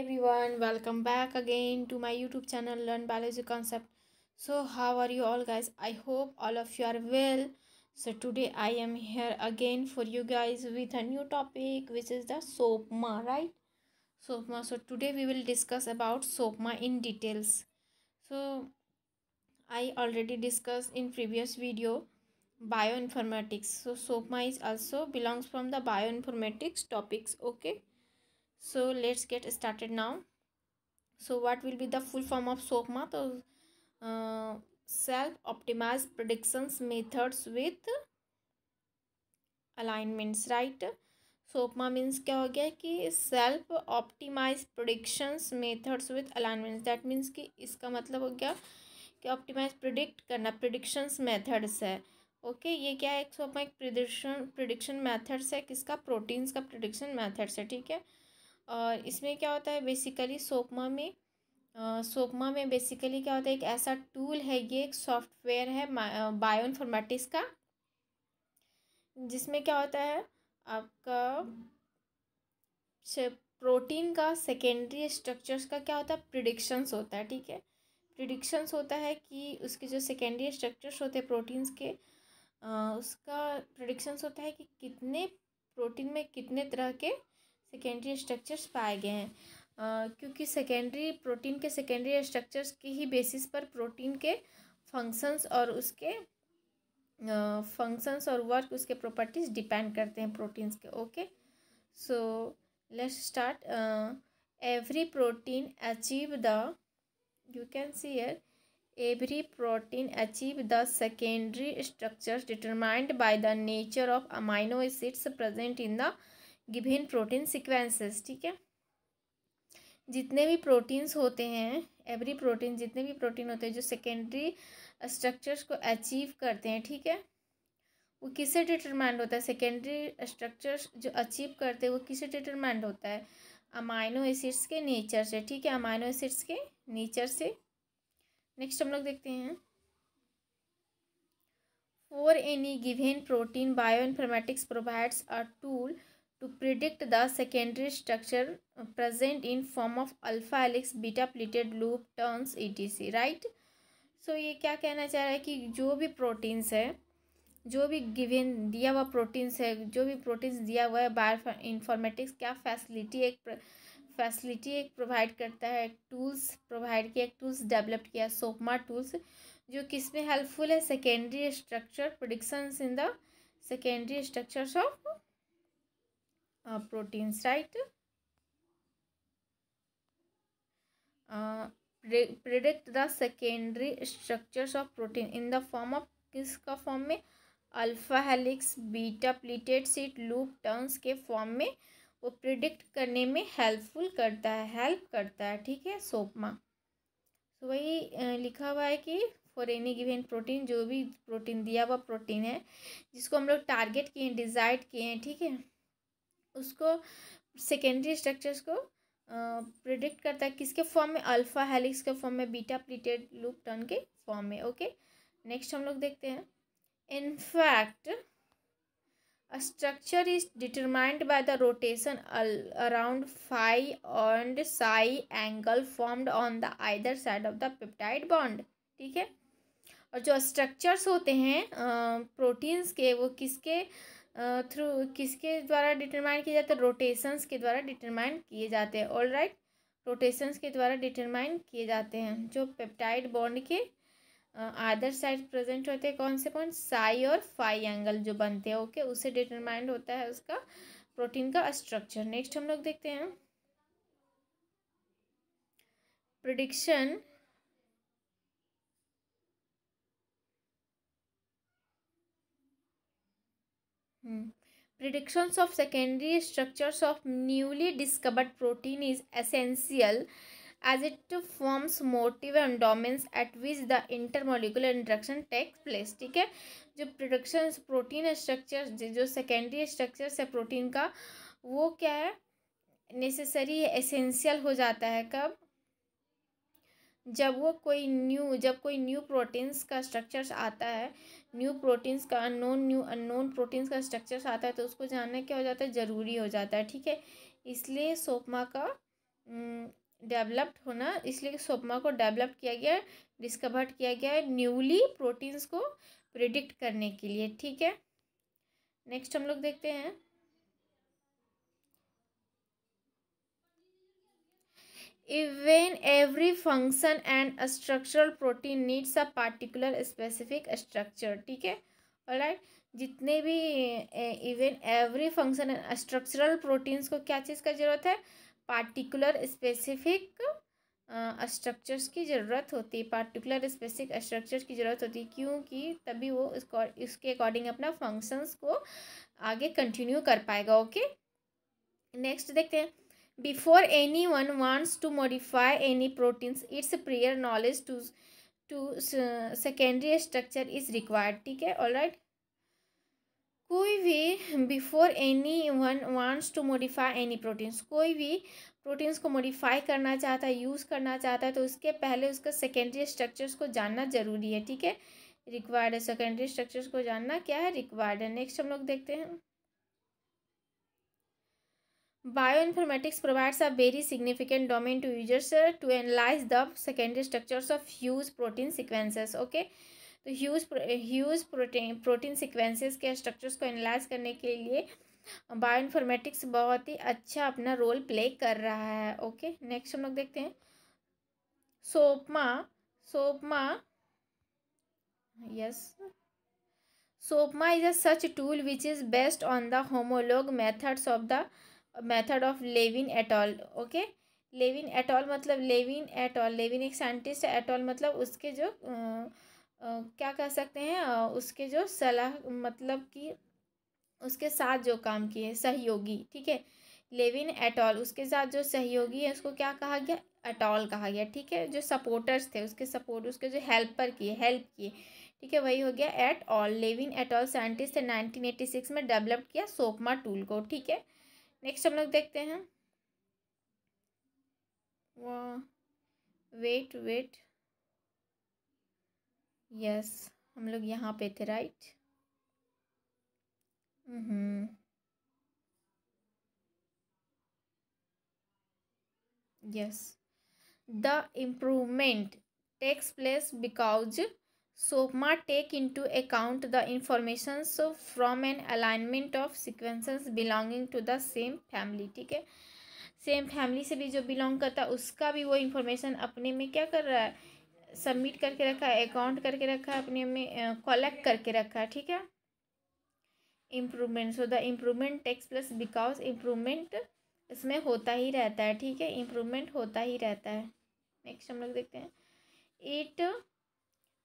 everyone welcome back again to my youtube channel learn biology concept so how are you all guys i hope all of you are well so today i am here again for you guys with a new topic which is the SOAPMA, right SOAPMA. so today we will discuss about SOAPMA in details so i already discussed in previous video bioinformatics so SOAPMA is also belongs from the bioinformatics topics okay so let's get started now so what will be the full form of SOPMA तो self self predictions methods with alignments right SOPMA means क्या हो गया कि self optimize predictions methods with alignments that means कि इसका मतलब हो गया कि ऑप्टिमाइज प्रिडिक्ट करना प्रिडिक्शंस मेथड्स है ओके okay, ये क्या है एक सोपमा एक प्रिडिक्शन प्रिडिक्शन मैथड्स है किसका प्रोटीन्स का प्रिडिक्शन मैथड्स है ठीक है और इसमें क्या होता है बेसिकली सोपमा में सोपमा में बेसिकली क्या होता है एक ऐसा टूल है ये एक सॉफ्टवेयर है बायो इन्फॉर्मेटिक्स का जिसमें क्या होता है आपका प्रोटीन का सेकेंडरी स्ट्रक्चर्स का क्या होता है प्रिडिक्शंस होता है ठीक है प्रिडिक्शंस होता है कि उसके जो सेकेंडरी स्ट्रक्चर्स होते हैं प्रोटीन्स के आ, उसका प्रिडिक्शंस होता है कि कितने प्रोटीन में कितने तरह के सेकेंडरी स्ट्रक्चर्स पाए गए हैं क्योंकि सेकेंडरी प्रोटीन के सेकेंडरी स्ट्रक्चर्स के ही बेसिस पर प्रोटीन के फंक्शंस और उसके फंक्शंस और वर्क उसके प्रॉपर्टीज डिपेंड करते हैं प्रोटीन्स के okay so let's start every protein achieve the you can see yeah every protein achieve the secondary structures determined by the nature of amino acids present in the given protein sequences ठीक है जितने भी proteins होते हैं every protein जितने भी protein होते हैं जो सेकेंडरी स्ट्रक्चर्स को अचीव करते हैं ठीक है वो किसे डिटरमाइंड होता है सेकेंडरी स्ट्रक्चर्स जो अचीव करते हैं वो किसे डिटरमाइंड होता है अमाइनो एसिड्स के नेचर से ठीक है अमाइनो एसिड्स के नेचर से नेक्स्ट हम लोग देखते हैं for any given protein bio informatics provides a tool to to predict structure present in form of alpha helix beta helix loop pleated E T C right so ये क्या कहना चाह रहा है कि जो भी प्रोटीन्स है जो भी गिवन दिया हुआ प्रोटीन्स है जो भी प्रोटीन्स दिया हुआ है बायो इंफॉर्मेटिक्स क्या फैसिलिटी एक फैसिलिटी एक प्रोवाइड करता है टूल्स प्रोवाइड किया एक टूल्स डेवलप किया सोपमा टूल्स जो किस में हेल्पफुल है secondary structure predictions in the secondary structures of uh, proteins right uh, predict the secondary structures of protein in the form of किसका फॉर्म में alpha helix beta pleated sheet loop turns के form में वो predict करने में helpful करता है help करता है ठीक है सोपमा तो वही लिखा हुआ है कि फॉर एनी गिवेन प्रोटीन जो भी प्रोटीन दिया हुआ प्रोटीन है जिसको हम लोग टारगेट किए हैं डिज़ाइड किए हैं ठीक है उसको सेकेंडरी स्ट्रक्चर्स को प्रिडिक्ट करता है किसके फॉर्म में अल्फ़ा हेलिक्स के फॉर्म में बीटा प्लीटेड लूप टर्न के फॉर्म में ओके नेक्स्ट हम लोग देखते हैं in fact structure is determined by the rotation around phi and psi angle formed on the either side of the peptide bond ठीक है और जो स्ट्रक्चर्स होते हैं प्रोटीन्स के वो किसके थ्रू किसके द्वारा डिटरमाइन किया जाता है रोटेशंस के द्वारा डिटरमाइन किए जाते हैं ऑल राइट रोटेशंस के द्वारा डिटरमाइन किए जाते हैं जो पेप्टाइड बॉन्ड के आदर साइड प्रेजेंट होते हैं कौन से कौन साई और फाई एंगल जो बनते हैं ओके उससे डिटरमाइंड होता है उसका प्रोटीन का स्ट्रक्चर नेक्स्ट हम लोग देखते हैं prediction predictions of secondary structures of newly discovered protein is essential as it forms motive and domains at which the intermolecular interaction takes place ठीक है जो प्रोडक्शन प्रोटीन स्ट्रक्चर जो सेकेंडरी स्ट्रक्चर है protein का वो क्या है नेसेसरी एसेंशियल हो जाता है कब जब वो कोई न्यू जब कोई न्यू प्रोटीन्स का स्ट्रक्चर्स आता है न्यू प्रोटीन्स का अननोन न्यू अननोन प्रोटीन्स का स्ट्रक्चर्स आता है तो उसको जानना क्या हो जाता है ज़रूरी हो जाता है ठीक है इसलिए सोपमा का डेवलप्ड होना इसलिए सोपमा को डेवलप किया गया है डिस्कवर्ड किया गया है न्यूली प्रोटीन्स को प्रिडिक्ट करने के लिए ठीक है नेक्स्ट हम लोग देखते हैं even every function and structural protein needs a particular specific structure ठीक है राइट जितने भी even every function and structural proteins को क्या चीज़ का ज़रूरत है पार्टिकुलर स्पेसिफिक स्ट्रक्चर्स की ज़रूरत होती है पार्टिकुलर स्पेसिफिक स्ट्रक्चर्स की ज़रूरत होती है क्योंकि तभी वो उसको इसके अकॉर्डिंग अपना फंक्शंस को आगे कंटिन्यू कर पाएगा ओके नेक्स्ट देखते हैं before anyone wants to modify any proteins its prior knowledge to to secondary structure is required ठीक है all right कोई भी before anyone wants to modify any proteins कोई भी प्रोटीन्स को मॉडिफाई करना चाहता है यूज़ करना चाहता है तो उसके पहले उसका सेकेंडरी स्ट्रक्चर्स को जानना जरूरी है ठीक है रिक्वायर्ड है सेकेंडरी स्ट्रक्चर्स को जानना क्या है रिक्वायर्ड है नेक्स्ट हम लोग देखते हैं Bioinformatics provides a very significant domain to users uh, to analyze the secondary structures of huge protein sequences. Okay, तो huge huge protein protein sequences के स्ट्रक्चर्स को एनालाइज करने के लिए बायो uh, इन्फॉर्मेटिक्स बहुत ही अच्छा अपना रोल प्ले कर रहा है ओके नेक्स्ट हम लोग देखते हैं SOPMA SOPMA yes SOPMA is a such tool which is based on the homologue methods of the method of Levin et al okay Levin et al मतलब लेविन एटॉल लेविन एक scientist है एटॉल मतलब उसके जो आ, आ, क्या कह सकते हैं आ, उसके जो सलाह मतलब कि उसके साथ जो काम किए सहयोगी ठीक है लेविन एटॉल उसके साथ जो सहयोगी है उसको क्या कहा गया एटॉल कहा गया ठीक है जो सपोर्टर्स थे उसके सपोर्ट उसके जो हेल्पर किए हेल्प किए ठीक है वही हो गया et al Levin et al scientist ने नाइनटीन एटी सिक्स में डेवलप किया सोपमा टूल को ठीक है नेक्स्ट हम लोग देखते हैं वेट वेट यस हम लोग यहाँ पे थे right yes the improvement takes place because take take into account the informations from an alignment of sequences belonging to the same family ठीक है सेम फैमिली से भी जो बिलोंग करता है उसका भी वो इन्फॉर्मेशन अपने में क्या कर रहा है सबमिट करके रखा है अकाउंट करके रखा है अपने में कलेक्ट करके रखा है ठीक है improvement so the improvement takes plus because improvement इसमें होता ही रहता है ठीक है इम्प्रूवमेंट होता ही रहता है नेक्स्ट हम लोग देखते हैं it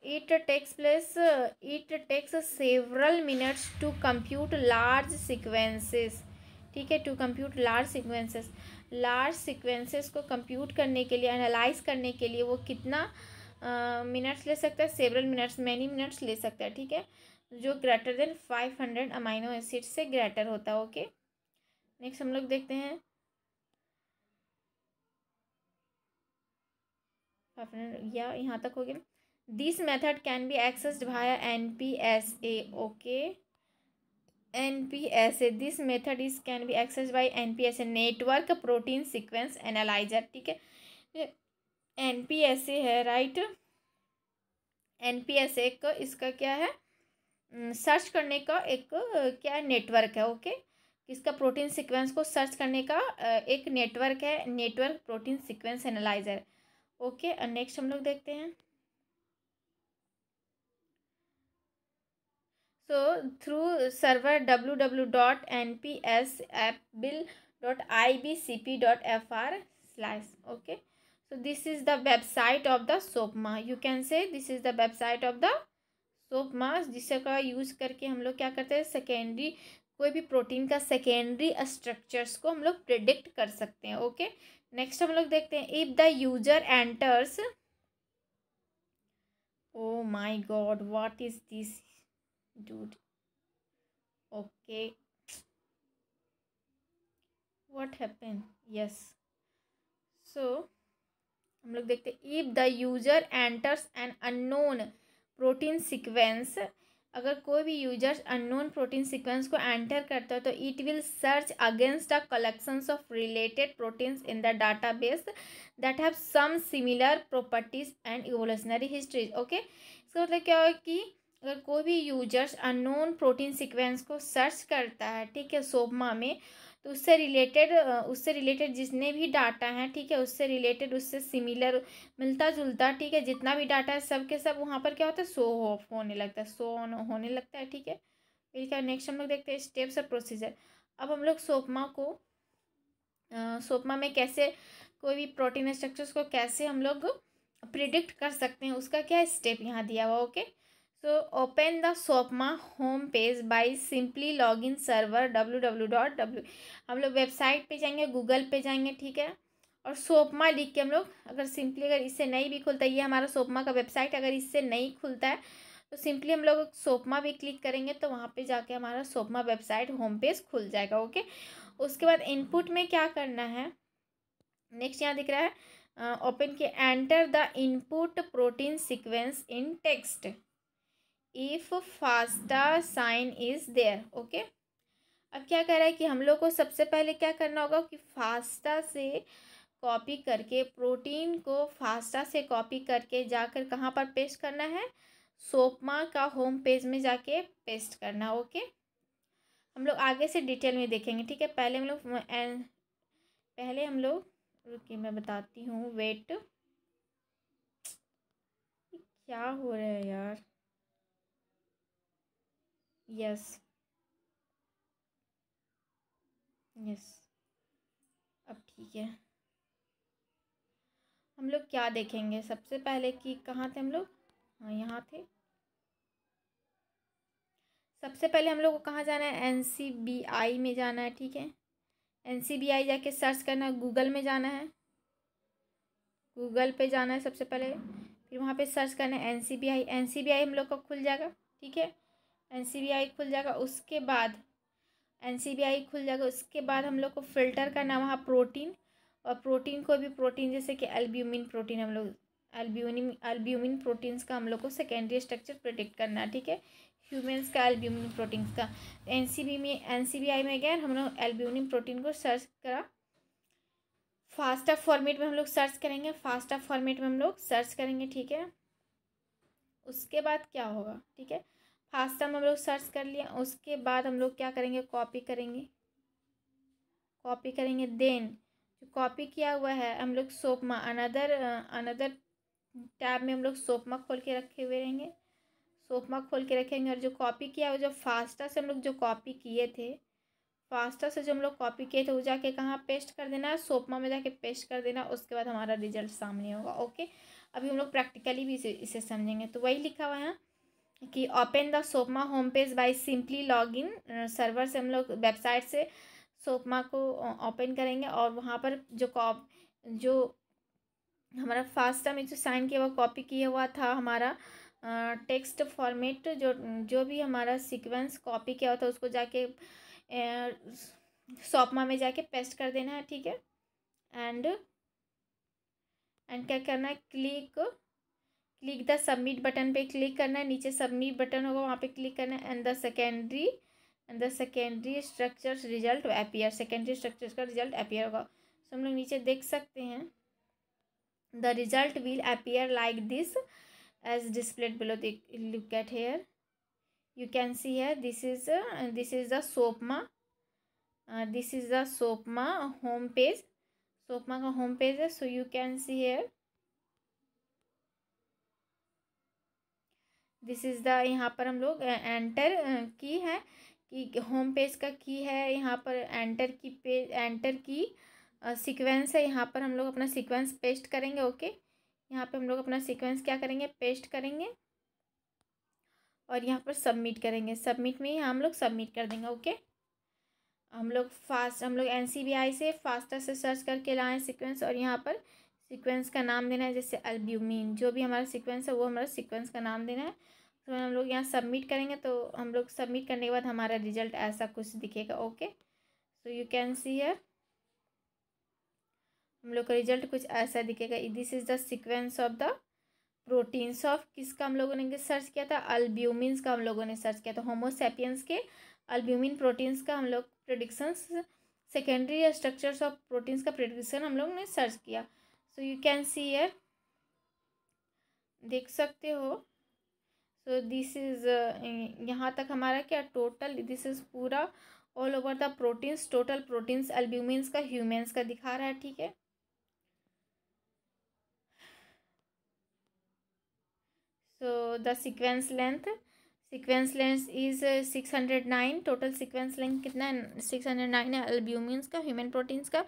it takes place uh, it takes several minutes to compute large sequences ठीक है to compute large sequences large sequences को कम्प्यूट करने के लिए एनालाइज करने के लिए वो कितना मिनट्स uh, ले सकता है सेवरल मिनट्स मैनी मिनट्स ले सकता है ठीक है जो greater than five hundred amino acid से ग्रेटर होता है ओके नेक्स्ट हम लोग देखते हैं या यहाँ तक हो गया this method can be accessed via N P S A okay N P S A this method is can be access by N P S A network protein sequence analyser ठीक है एन पी एस ए है right N P S A का इसका क्या है search करने का एक क्या नेटवर्क है ओके इसका प्रोटीन सिक्वेंस को सर्च करने का एक नेटवर्क है network protein sequence analyser okay next हम लोग देखते हैं So through server www.npsappbill.ibcp.fr slash okay. So this is the website of the SOPMA. You can say this is the website of the SOPMA जिसका use करके हम लोग क्या करते हैं सेकेंडरी कोई भी प्रोटीन का सेकेंडरी स्ट्रक्चर्स को हम लोग प्रिडिक्ट कर सकते हैं ओके नेक्स्ट हम लोग देखते हैं if the user enters oh my god what is this dude okay what happened yes so हम लोग देखते हैं if the user enters an unknown protein sequence अगर कोई भी यूजर्स अननोन प्रोटीन सिक्वेंस को एंटर करता है तो it will search against the collections of related proteins in the database that have some similar properties and evolutionary histories okay इसका मतलब क्या हो कि अगर कोई भी यूजर्स अननोन प्रोटीन सीक्वेंस को सर्च करता है ठीक है सोपमा में तो उससे रिलेटेड उससे रिलेटेड जितने भी डाटा हैं ठीक है उससे रिलेटेड उससे सिमिलर मिलता जुलता ठीक है जितना भी डाटा है सब के सब वहाँ पर क्या होता है सो ऑफ होने लगता है सो ऑन होने लगता है ठीक है फिर क्या नेक्स्ट हम लोग देखते हैं स्टेप्स और प्रोसीजर अब हम लोग सोपमा को सोपमा में कैसे कोई भी प्रोटीन स्ट्रक्चर्स को कैसे हम लोग प्रिडिक्ट कर सकते हैं उसका क्या स्टेप यहाँ दिया हुआ okay okay? So open the SOPMA home page by simply login server www. हम लोग वेबसाइट पे जाएंगे गूगल पे जाएंगे ठीक है और सोपमा लिख के हम लोग अगर सिंपली अगर इससे नहीं भी खुलता ये हमारा सोपमा का वेबसाइट अगर इससे नहीं खुलता है तो सिंपली हम लोग सोपमा भी क्लिक करेंगे तो वहाँ पे जाके हमारा सोपमा वेबसाइट होम पेज खुल जाएगा ओके उसके बाद इनपुट में क्या करना है नेक्स्ट यहाँ दिख रहा है ओपन के enter the input protein sequence in text if FASTA sign is there okay अब क्या कह रहा है कि हम लोग को सबसे पहले क्या करना होगा कि फास्टा से कॉपी करके प्रोटीन को फास्टा से कॉपी करके जाकर कहाँ पर पेस्ट करना है सोपमा का होम पेज में जाके पेस्ट करना ओके हम लोग आगे से डिटेल में देखेंगे ठीक है पहले हम लोग पहले हम लोग रुकिए मैं बताती हूँ वेट क्या हो रहा है यार यस यस अब ठीक है हम लोग क्या देखेंगे सबसे पहले कि कहाँ थे हम लोग हाँ यहाँ थे सबसे पहले हम लोग को कहाँ जाना है एन सी बी आई में जाना है ठीक है एन सी बी आई जाके सर्च करना है गूगल में जाना है गूगल पे जाना है सबसे पहले फिर वहाँ पे सर्च करना है N C B I N C B I हम लोग का खुल जाएगा ठीक है एन खुल जाएगा उसके बाद एन खुल जाएगा उसके बाद हम लोग को फिल्टर करना वहाँ प्रोटीन और प्रोटीन को भी प्रोटीन जैसे कि एल्ब्यूमिन प्रोटीन हम लोग एल्ब्यूमिन एल्ब्यूमिन प्रोटीन्स का हम लोग को सेकेंडरी स्ट्रक्चर प्रोटेक्ट करना है ठीक है ह्यूमेंस का एल्ब्यूमिन प्रोटीन्स का एन में एन में गए हम लोग एल्ब्यूमिन प्रोटीन को सर्च करा ऑफ फॉर्मेट में हम लोग सर्च करेंगे फास्ट ऑफ फॉर्मेट में हम लोग सर्च करेंगे ठीक है उसके बाद क्या होगा ठीक है फास्टा में हम लोग सर्च कर लिया उसके बाद हम लोग क्या करेंगे कॉपी करेंगे कॉपी करेंगे देन जो कॉपी किया हुआ है हम लोग सोपमा अनदर अनदर टैब में हम लोग सोपमा खोल के रखे हुए रहेंगे सोपमा खोल के रखेंगे और जो कॉपी किया हुआ जो फास्टा से हम लोग जो कॉपी किए थे फास्टा से जो हम लोग कॉपी किए थे वो जाके कहाँ पेस्ट कर देना है सोपमा में जाके पेस्ट कर देना उसके बाद हमारा रिजल्ट सामने होगा ओके अभी हम लोग प्रैक्टिकली भी इसे, इसे समझेंगे तो वही लिखा हुआ है कि open the SOPMA home page by simply log in server से हम लोग वेबसाइट से सोपमा को ओपन uh, करेंगे और वहाँ पर जो कॉप जो हमारा फास्टा में जो साइन किया हुआ कॉपी किया हुआ था हमारा टेक्स्ट uh, फॉर्मेट जो जो भी हमारा सीक्वेंस कॉपी किया हुआ था उसको जाके सोपमा uh, में जाके पेस्ट कर देना है ठीक है एंड एंड क्या करना है click click the submit button पे क्लिक करना है नीचे सबमिट बटन होगा वहाँ पे क्लिक करना है and the secondary and the secondary structures result appear secondary structures का रिजल्ट अपियर होगा सो हम लोग नीचे देख सकते हैं the result will appear like this as displayed below look at here you can see है this is this is the SOPMA this is the SOPMA home page SOPMA का home page है so you can see here this is the यहाँ पर हम लोग enter की है कि होम पेज का की है यहाँ पर एंटर की पेज एंटर की सीक्वेंस है यहाँ पर हम लोग अपना सीक्वेंस पेस्ट करेंगे ओके यहाँ पे हम लोग अपना सीक्वेंस क्या करेंगे पेस्ट करेंगे और यहाँ पर सबमिट करेंगे सबमिट में ही हम लोग सबमिट कर देंगे ओके हम लोग फास्ट हम लोग एन से फास्टर से सर्च करके लाएँ सिक्वेंस और यहाँ पर सीक्वेंस का नाम देना है जैसे अल्ब्यूमिन जो भी हमारा सीक्वेंस है वो हमारा सीक्वेंस का नाम देना है तो हम लोग यहाँ सबमिट करेंगे तो हम लोग सबमिट करने के बाद हमारा रिजल्ट ऐसा कुछ दिखेगा okay so you can see here हम लोग का रिजल्ट कुछ ऐसा दिखेगा this is the sequence of the proteins of किसका हम लोगों ने सर्च किया था अल्ब्यूमिनस का हम लोगों ने सर्च किया था होमोसेपियंस के अल्ब्यूमिन प्रोटीन्स का हम लोग predictions secondary structures of proteins का प्रोडिक्शन हम लोगों ने सर्च किया सो यू कैन सी यर देख सकते हो सो दिस इज़ यहाँ तक हमारा क्या टोटल दिस इज़ पूरा all over the proteins total proteins albumins का ह्यूमेंस का दिखा रहा है ठीक है so the sequence length sequence length is six hundred nine total sequence length कितना है सिक्स हंड्रेड नाइन है एल्ब्यूमिनस का ह्यूमन प्रोटीन्स का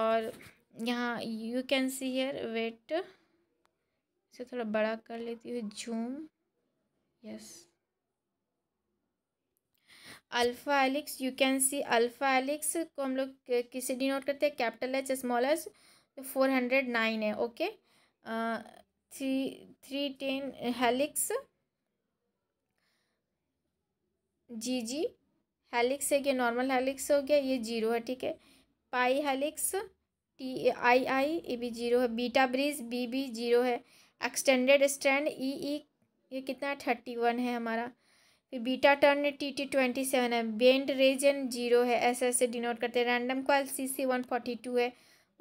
और यहाँ you can see here wait इसे थोड़ा बड़ा कर लेती हूँ zoom yes alpha helix you can see alpha helix को हम लोग किसे डिनोट करते हैं capital H small H four hundred nine है okay three three ten helix G G helix है कि नॉर्मल हेलिक्स हो गया ये जीरो है ठीक है pi helix T I I A B zero है beta bridge B B zero है एक्सटेंडेड स्टैंड ई ई ये कितना है थर्टी वन है हमारा फिर beta turn T T twenty seven है बेंड रेजन जीरो है ऐसे ऐसे डिनोट करते हैं random coil C C one forty two है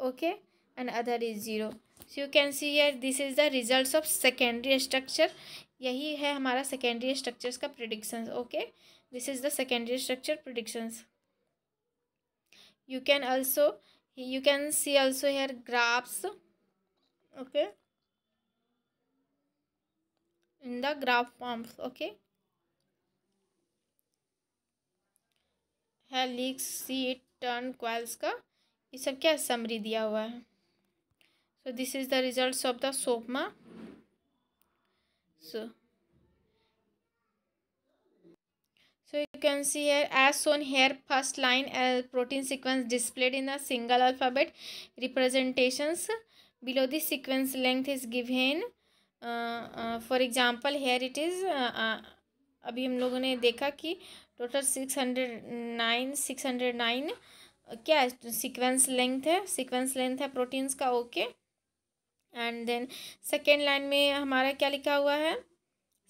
okay and other is zero so you can see here this is the result of secondary structure यही है हमारा सेकेंडरी स्ट्रक्चर्स का predictions okay this is the secondary structure predictions you can also you can see also here graphs okay in the graph forms okay है लीक sheet turn coils का ये सब क्या समरी दिया हुआ है so this is the result of the SOPMA so So you can see here as shown here first line uh, protein sequence displayed in a single alphabet representations below the sequence length is given uh, uh, for example here it is uh, uh, abhi hum लोगों ne dekha ki total 609 609 nine six hundred nine क्या है sequence length है sequence length है proteins का okay and then second line में हमारा क्या लिखा हुआ है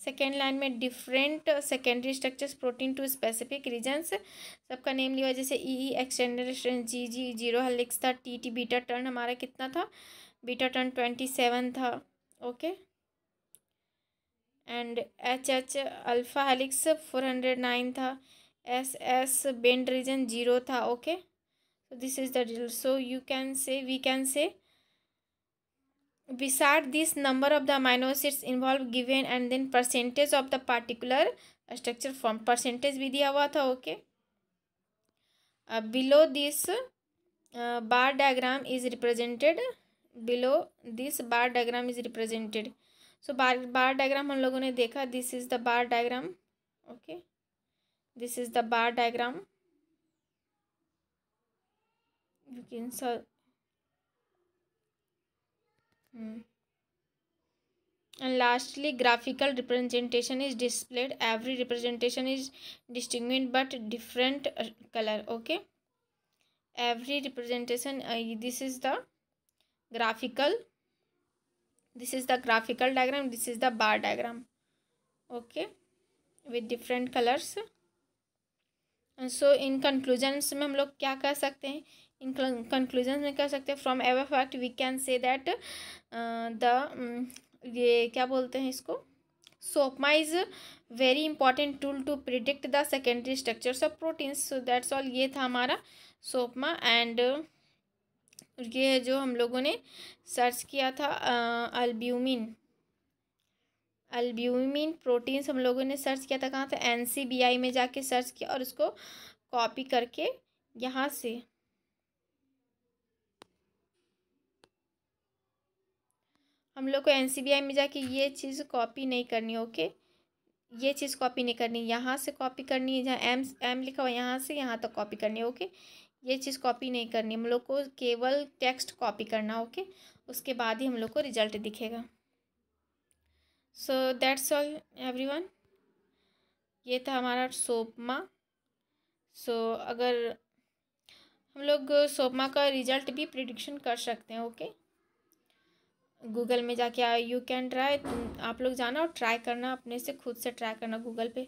सेकेंड लाइन में different secondary structures protein to specific regions सबका नेम लिया जैसे ई ई एक्सटेंडर जी जी जीरो हलिक्स था टी टी बीटा टर्न हमारा कितना था बीटा टर्न ट्वेंटी सेवन था okay and H H alpha helix four hundred nine था S S bend region zero था okay so this is the result so you can say we can say beside this number of the amino acids involved given and then percentage of the particular structure form percentage भी दिया हुआ था okay below this bar diagram is represented below this bar diagram is represented so bar bar diagram हम लोगों ने देखा this is the bar diagram okay this is the bar diagram you can sir and lastly graphical representation is displayed every representation is distinguished but different color okay every representation uh, this is the graphical this is the graphical diagram this is the bar diagram okay with different colors so in conclusion में हम लोग क्या कर सकते हैं इन conclusion में कह सकते हैं from ever fact we can say that the ये क्या बोलते हैं इसको SOPMA is very important tool to predict the secondary structures of proteins so that's all ये था हमारा सोपमा एंड uh, ये है जो हम लोगों ने सर्च किया था अल्ब्यूमिन uh, अल्ब्यूमिन प्रोटीन्स हम लोगों ने सर्च किया था कहाँ था एन में जाके सर्च किया और उसको कॉपी करके यहाँ से हम लोग को एन में जाके ये चीज़ कॉपी नहीं करनी ओके ये चीज़ कॉपी नहीं करनी यहाँ से कॉपी करनी है जहाँ एम एम लिखा हुआ यहाँ से यहाँ तक तो कॉपी करनी है ओके ये चीज़ कॉपी नहीं करनी हम लोग को केवल टेक्स्ट कॉपी करना ओके उसके बाद ही हम लोग को रिजल्ट दिखेगा सो दैट्स ऑल एवरीवन ये था हमारा सोपमा सो so, अगर हम लोग सोपमा का रिजल्ट भी प्रिडिक्शन कर सकते हैं ओके गूगल में जाके यू कैन ट्राई आप लोग जाना और ट्राई करना अपने से खुद से ट्राई करना गूगल पे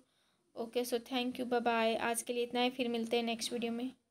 okay so thank you bye आज के लिए इतना ही फिर मिलते हैं नेक्स्ट वीडियो में